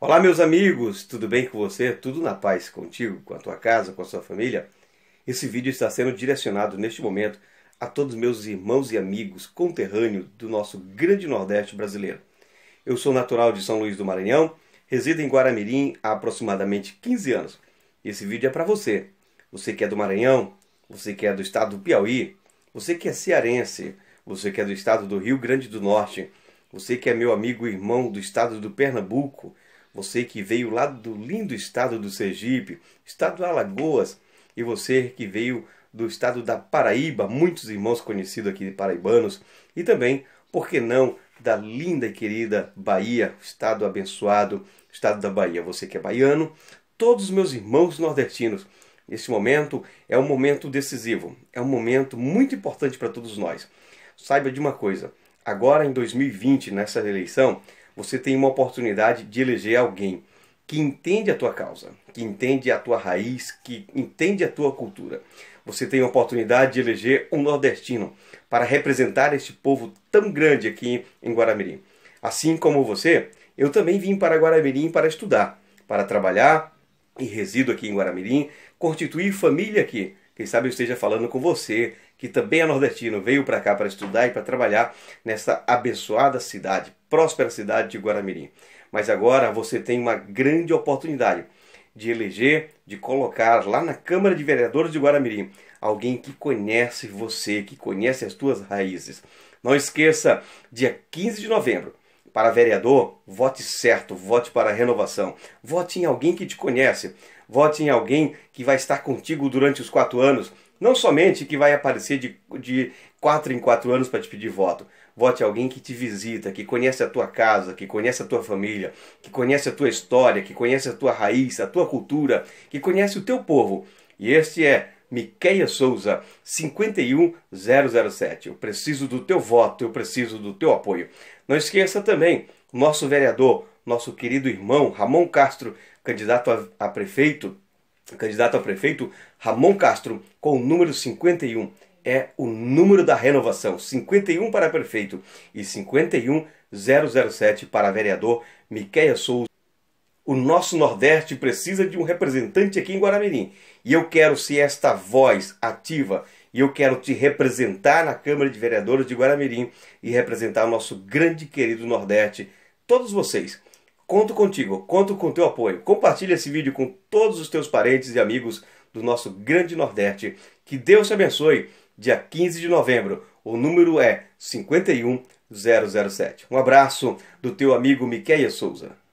Olá, meus amigos, tudo bem com você? Tudo na paz contigo, com a tua casa, com a sua família? Esse vídeo está sendo direcionado neste momento a todos meus irmãos e amigos conterrâneos do nosso grande Nordeste brasileiro. Eu sou natural de São Luís do Maranhão, resido em Guaramirim há aproximadamente 15 anos. Esse vídeo é para você. Você que é do Maranhão, você que é do estado do Piauí, você que é cearense, você que é do estado do Rio Grande do Norte, você que é meu amigo e irmão do estado do Pernambuco você que veio lá do lindo estado do Sergipe, estado Alagoas, e você que veio do estado da Paraíba, muitos irmãos conhecidos aqui de paraibanos, e também, por que não, da linda e querida Bahia, estado abençoado, estado da Bahia. Você que é baiano, todos os meus irmãos nordestinos. Esse momento é um momento decisivo, é um momento muito importante para todos nós. Saiba de uma coisa: agora em 2020, nessa eleição, você tem uma oportunidade de eleger alguém que entende a tua causa, que entende a tua raiz, que entende a tua cultura. Você tem a oportunidade de eleger um nordestino para representar este povo tão grande aqui em Guaramirim. Assim como você, eu também vim para Guaramirim para estudar, para trabalhar e resido aqui em Guaramirim, constituir família aqui. Quem sabe eu esteja falando com você que também é nordestino, veio para cá para estudar e para trabalhar nessa abençoada cidade, próspera cidade de Guaramirim. Mas agora você tem uma grande oportunidade de eleger, de colocar lá na Câmara de Vereadores de Guaramirim alguém que conhece você, que conhece as suas raízes. Não esqueça, dia 15 de novembro, para vereador, vote certo, vote para a renovação. Vote em alguém que te conhece, vote em alguém que vai estar contigo durante os quatro anos, não somente que vai aparecer de, de quatro em quatro anos para te pedir voto. Vote alguém que te visita, que conhece a tua casa, que conhece a tua família, que conhece a tua história, que conhece a tua raiz, a tua cultura, que conhece o teu povo. E este é Miqueia Souza, 51007. Eu preciso do teu voto, eu preciso do teu apoio. Não esqueça também nosso vereador, nosso querido irmão Ramon Castro, candidato a, a prefeito candidato a prefeito Ramon Castro, com o número 51. É o número da renovação: 51 para prefeito e 51007 para vereador Miqueia Souza. O nosso Nordeste precisa de um representante aqui em Guaramirim. E eu quero ser esta voz ativa e eu quero te representar na Câmara de Vereadores de Guaramirim e representar o nosso grande querido Nordeste, todos vocês. Conto contigo, conto com teu apoio. Compartilhe esse vídeo com todos os teus parentes e amigos do nosso grande Nordeste. Que Deus te abençoe. Dia 15 de novembro, o número é 51007. Um abraço do teu amigo Miqueia Souza.